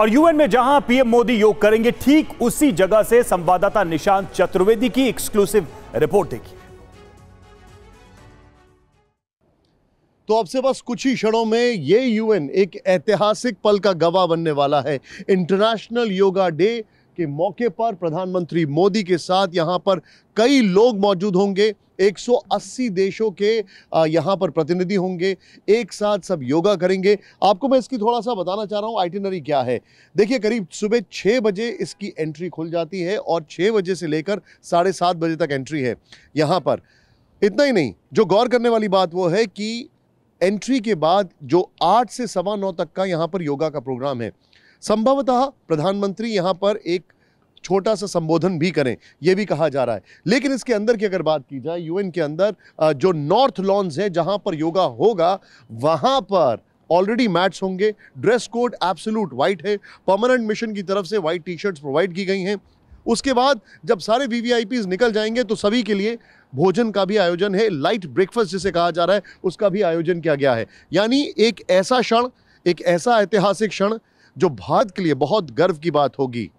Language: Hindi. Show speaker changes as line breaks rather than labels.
और यूएन में जहां पीएम मोदी योग करेंगे ठीक उसी जगह से संवाददाता निशांत चतुर्वेदी की एक्सक्लूसिव रिपोर्ट देखिए तो अब से बस कुछ ही क्षणों में ये यूएन एक ऐतिहासिक पल का गवाह बनने वाला है इंटरनेशनल योगा डे के मौके पर प्रधानमंत्री मोदी के साथ यहाँ पर कई लोग मौजूद होंगे 180 देशों के यहाँ पर प्रतिनिधि होंगे एक साथ सब योगा करेंगे आपको मैं इसकी थोड़ा सा बताना चाह रहा हूँ आइटिनरी क्या है देखिए करीब सुबह छः बजे इसकी एंट्री खुल जाती है और छः बजे से लेकर साढ़े सात बजे तक एंट्री है यहाँ पर इतना ही नहीं जो गौर करने वाली बात वो है कि एंट्री के बाद जो आठ से सवा नौ तक का यहाँ पर योगा का प्रोग्राम है संभवतः प्रधानमंत्री यहाँ पर एक छोटा सा संबोधन भी करें ये भी कहा जा रहा है लेकिन इसके अंदर की अगर बात की जाए यूएन के अंदर जो नॉर्थ लॉन्स है जहाँ पर योगा होगा वहाँ पर ऑलरेडी मैट्स होंगे ड्रेस कोड एब्सोल्यूट वाइट है परमानेंट मिशन की तरफ से वाइट टी शर्ट्स प्रोवाइड की गई हैं उसके बाद जब सारे वी निकल जाएंगे तो सभी के लिए भोजन का भी आयोजन है लाइट ब्रेकफास्ट जिसे कहा जा रहा है उसका भी आयोजन किया गया है यानी एक ऐसा क्षण एक ऐसा ऐतिहासिक क्षण जो भारत के लिए बहुत गर्व की बात होगी